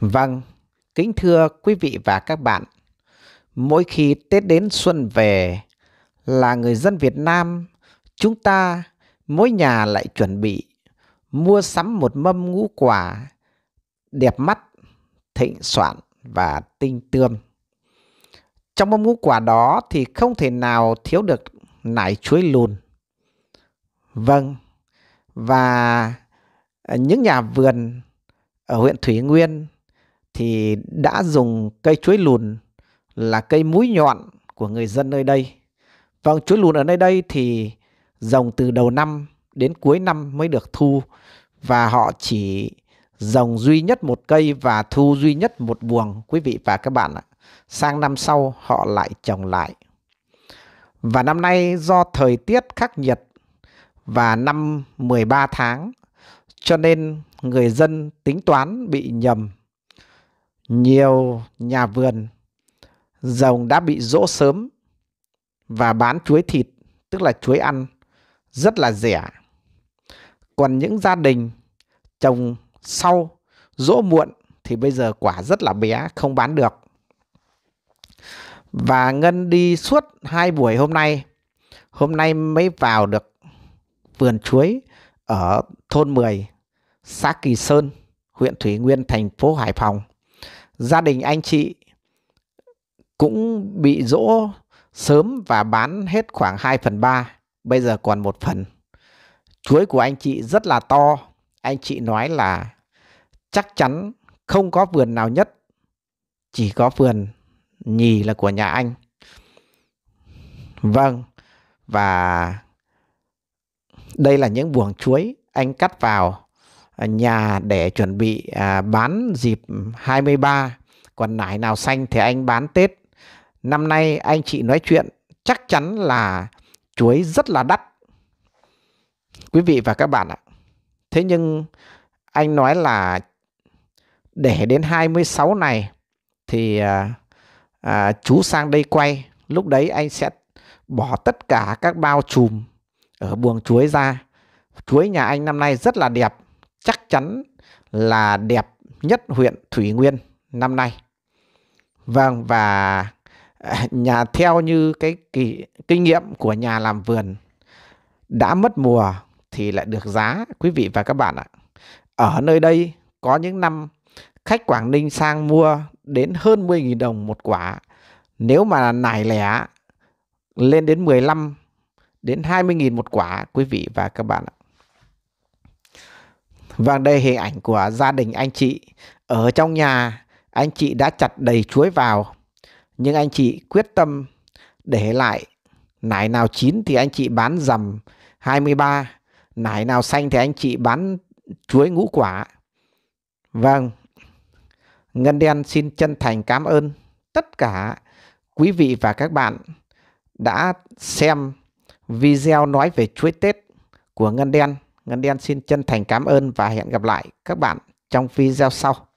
Vâng, kính thưa quý vị và các bạn, mỗi khi Tết đến xuân về, là người dân Việt Nam, chúng ta mỗi nhà lại chuẩn bị mua sắm một mâm ngũ quả đẹp mắt, thịnh soạn và tinh tươm. Trong mâm ngũ quả đó thì không thể nào thiếu được nải chuối lùn. Vâng, và những nhà vườn ở huyện Thủy Nguyên thì đã dùng cây chuối lùn là cây mũi nhọn của người dân nơi đây. Vâng, chuối lùn ở nơi đây thì rồng từ đầu năm đến cuối năm mới được thu và họ chỉ rồng duy nhất một cây và thu duy nhất một buồng quý vị và các bạn ạ. Sang năm sau họ lại trồng lại. Và năm nay do thời tiết khắc nhiệt và năm 13 tháng cho nên người dân tính toán bị nhầm nhiều nhà vườn rồng đã bị rỗ sớm và bán chuối thịt, tức là chuối ăn, rất là rẻ. Còn những gia đình trồng sau rỗ muộn thì bây giờ quả rất là bé, không bán được. Và Ngân đi suốt hai buổi hôm nay. Hôm nay mới vào được vườn chuối ở thôn 10, xã Kỳ Sơn, huyện Thủy Nguyên, thành phố Hải Phòng gia đình anh chị cũng bị dỗ sớm và bán hết khoảng 2 phần 3, bây giờ còn một phần. Chuối của anh chị rất là to, anh chị nói là chắc chắn không có vườn nào nhất, chỉ có vườn nhì là của nhà anh. Vâng, và đây là những buồng chuối anh cắt vào À, nhà để chuẩn bị à, bán dịp 23 quần nải nào xanh thì anh bán Tết năm nay anh chị nói chuyện chắc chắn là chuối rất là đắt quý vị và các bạn ạ thế nhưng anh nói là để đến 26 này thì à, à, chú sang đây quay lúc đấy anh sẽ bỏ tất cả các bao chùm ở buồng chuối ra chuối nhà anh năm nay rất là đẹp chắc chắn là đẹp nhất huyện Thủy Nguyên năm nay. Vâng và à, nhà theo như cái kỳ, kinh nghiệm của nhà làm vườn đã mất mùa thì lại được giá quý vị và các bạn ạ. Ở nơi đây có những năm khách Quảng Ninh sang mua đến hơn 10.000 đồng một quả. Nếu mà nải lẻ lên đến 15 đến 20.000 một quả quý vị và các bạn ạ. Vâng, đây hình ảnh của gia đình anh chị. Ở trong nhà, anh chị đã chặt đầy chuối vào. Nhưng anh chị quyết tâm để lại nải nào chín thì anh chị bán dầm 23, nải nào xanh thì anh chị bán chuối ngũ quả. Vâng, Ngân Đen xin chân thành cảm ơn tất cả quý vị và các bạn đã xem video nói về chuối Tết của Ngân Đen. Ngân Đen xin chân thành cảm ơn và hẹn gặp lại các bạn trong video sau.